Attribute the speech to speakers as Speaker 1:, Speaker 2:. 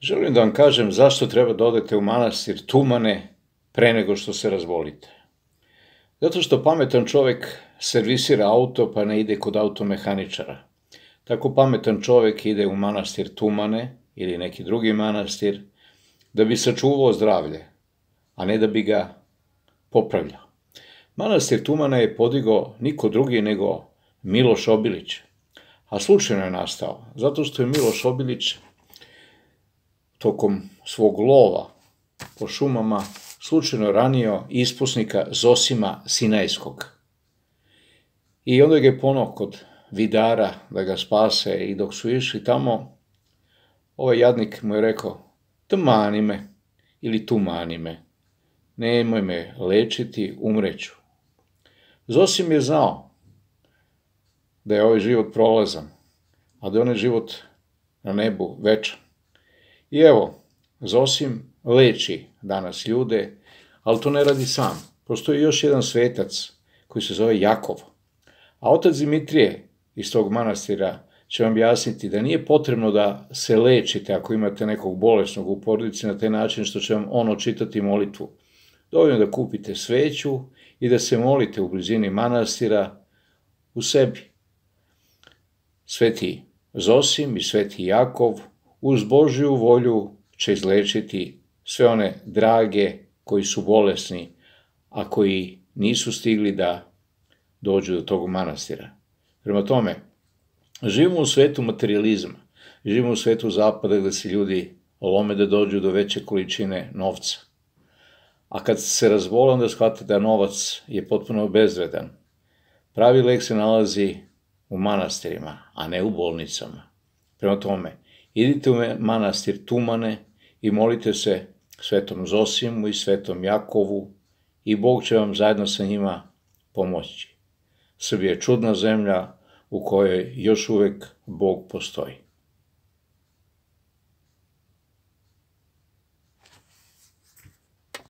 Speaker 1: Želim da vam kažem zašto treba da odete u manastir Tumane pre nego što se razvolite. Zato što pametan čovjek servisira auto pa ne ide kod automehaničara. Tako pametan čovjek ide u manastir Tumane ili neki drugi manastir da bi sačuvao zdravlje, a ne da bi ga popravljao. Manastir Tumana je podigao niko drugi nego Miloš Obilić, a slučajno je nastao, zato što je Miloš Obilić tokom svog lova po šumama slučajno ranio ispusnika Zosima Sinajskog. I onda ga je ponovo kod vidara da ga spase i dok su išli tamo, ovaj jadnik mu je rekao, tmani me ili tumani me, nemoj me lečiti, umreću. Zosim je znao da je ovaj život prolazan, a da je onaj život na nebu večan. I evo, Zosim leči danas ljude, ali to ne radi sam. Postoji još jedan svetac koji se zove Jakov. A otac Dimitrije iz tog manastira će vam jasniti da nije potrebno da se lečite ako imate nekog bolesnog u porodici na taj način što će vam ono čitati molitvu. Dovoljno da kupite sveću i da se molite u blizini manastira u sebi. Sveti Zosim i Sveti Jakov uz Božju volju će izlečiti sve one drage koji su bolesni, a koji nisu stigli da dođu do tog manastira. Prema tome, živimo u svetu materializma, živimo u svetu zapada gdje se ljudi lome da dođu do veće količine novca. A kad se razvole, onda shvate da novac je potpuno bezvedan. Pravi lek se nalazi u manastirima, a ne u bolnicama. Prema tome, Idite u manastir Tumane i molite se svetom Zosimu i svetom Jakovu i Bog će vam zajedno sa njima pomoći. Srbija je čudna zemlja u kojoj još uvijek Bog postoji.